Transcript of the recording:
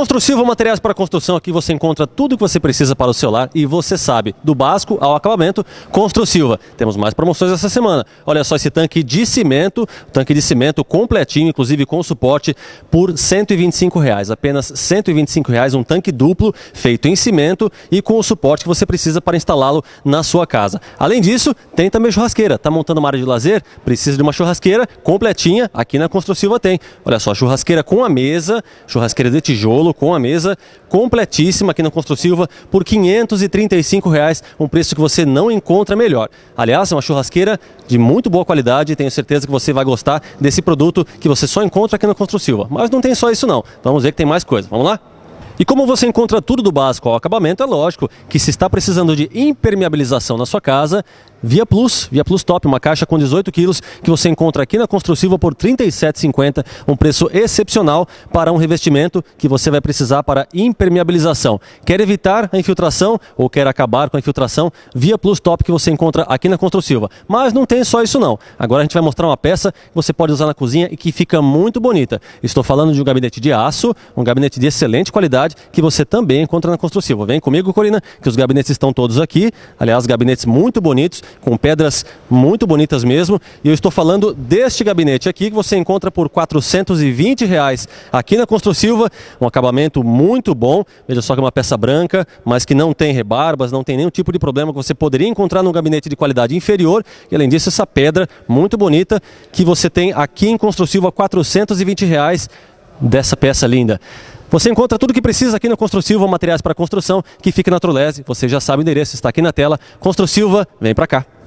Construsilva Materiais para Construção, aqui você encontra tudo o que você precisa para o seu lar e você sabe, do básico ao acabamento, Construsilva. Temos mais promoções essa semana. Olha só esse tanque de cimento, tanque de cimento completinho, inclusive com suporte, por R$ 125, reais. apenas R$ 125, reais, um tanque duplo feito em cimento e com o suporte que você precisa para instalá-lo na sua casa. Além disso, tem também churrasqueira. Está montando uma área de lazer? Precisa de uma churrasqueira completinha, aqui na Construsilva tem. Olha só, churrasqueira com a mesa, churrasqueira de tijolo, colocou uma mesa completíssima aqui na ConstruSilva Silva por R$ 535, reais, um preço que você não encontra melhor. Aliás, é uma churrasqueira de muito boa qualidade, tenho certeza que você vai gostar desse produto que você só encontra aqui na ConstruSilva. Silva. Mas não tem só isso não, vamos ver que tem mais coisa. Vamos lá? E como você encontra tudo do básico ao acabamento, é lógico que se está precisando de impermeabilização na sua casa, Via Plus, Via Plus Top, uma caixa com 18 quilos que você encontra aqui na Construtiva por R$ 37,50, um preço excepcional para um revestimento que você vai precisar para impermeabilização. Quer evitar a infiltração ou quer acabar com a infiltração? Via Plus Top que você encontra aqui na Construtiva. Mas não tem só isso não. Agora a gente vai mostrar uma peça que você pode usar na cozinha e que fica muito bonita. Estou falando de um gabinete de aço, um gabinete de excelente qualidade qualidade que você também encontra na Construtiva. Vem comigo, Corina, que os gabinetes estão todos aqui. Aliás, gabinetes muito bonitos, com pedras muito bonitas mesmo. E eu estou falando deste gabinete aqui, que você encontra por R$ 420 reais aqui na Construtiva. Um acabamento muito bom. Veja só que é uma peça branca, mas que não tem rebarbas, não tem nenhum tipo de problema que você poderia encontrar num gabinete de qualidade inferior. E além disso, essa pedra muito bonita que você tem aqui em Construtiva R$ 420 reais dessa peça linda. Você encontra tudo o que precisa aqui na Construsilva, materiais para construção, que fica na Trolese. Você já sabe o endereço, está aqui na tela. Construsilva, vem para cá.